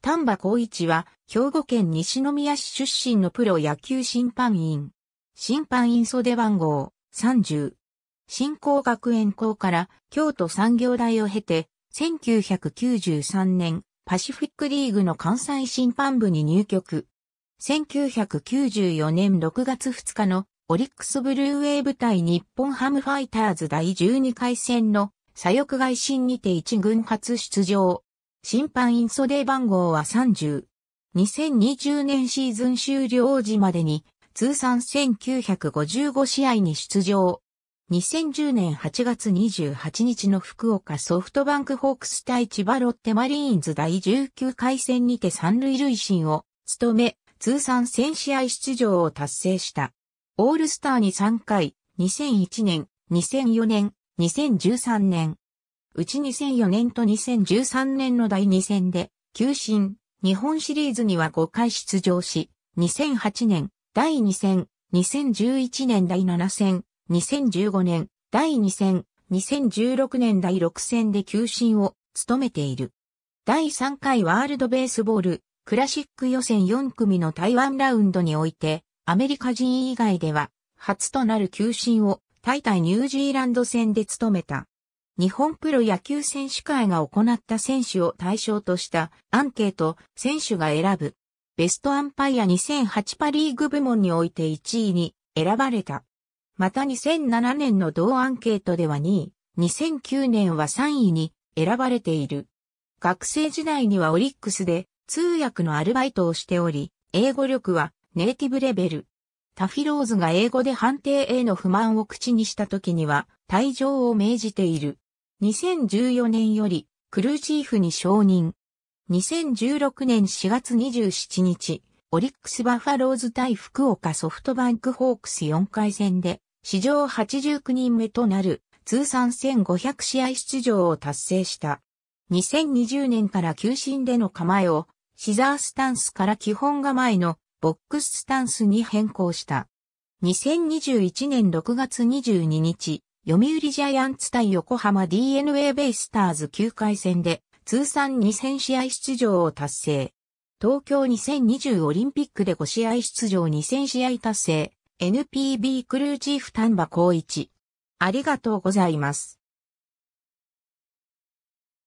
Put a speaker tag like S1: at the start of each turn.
S1: 丹波光一は、兵庫県西宮市出身のプロ野球審判員。審判員袖番号30。新興学園校から京都産業大を経て、1993年、パシフィックリーグの関西審判部に入局。1994年6月2日のオリックスブルーウェイ部隊日本ハムファイターズ第12回戦の左翼外進にて一軍初出場。審判員袖番号は30。2020年シーズン終了時までに通算1955試合に出場。2010年8月28日の福岡ソフトバンクホークス対千葉ロッテマリーンズ第19回戦にて三塁塁審を務め、通算1000試合出場を達成した。オールスターに3回、2001年、2004年、2013年、うち2004年と2013年の第2戦で、球審、日本シリーズには5回出場し、2008年、第2戦、2011年第7戦、2015年、第2戦、2016年第6戦で球審を務めている。第3回ワールドベースボール、クラシック予選4組の台湾ラウンドにおいて、アメリカ人以外では、初となる球審を、タイ対ニュージーランド戦で務めた。日本プロ野球選手会が行った選手を対象としたアンケート、選手が選ぶ。ベストアンパイア2008パリーグ部門において1位に選ばれた。また2007年の同アンケートでは2位、2009年は3位に選ばれている。学生時代にはオリックスで通訳のアルバイトをしており、英語力はネイティブレベル。タフィローズが英語で判定への不満を口にした時には退場を命じている。2014年よりクルーチーフに承認。2016年4月27日、オリックスバファローズ対福岡ソフトバンクホークス4回戦で、史上89人目となる通算1500試合出場を達成した。2020年から球審での構えを、シザースタンスから基本構えのボックススタンスに変更した。2021年6月22日、読売ジャイアンツ対横浜 DNA ベイスターズ9回戦で通算2000試合出場を達成。東京2020オリンピックで5試合出場2000試合達成。NPB クルーチーフ丹波光一。ありがとうございます。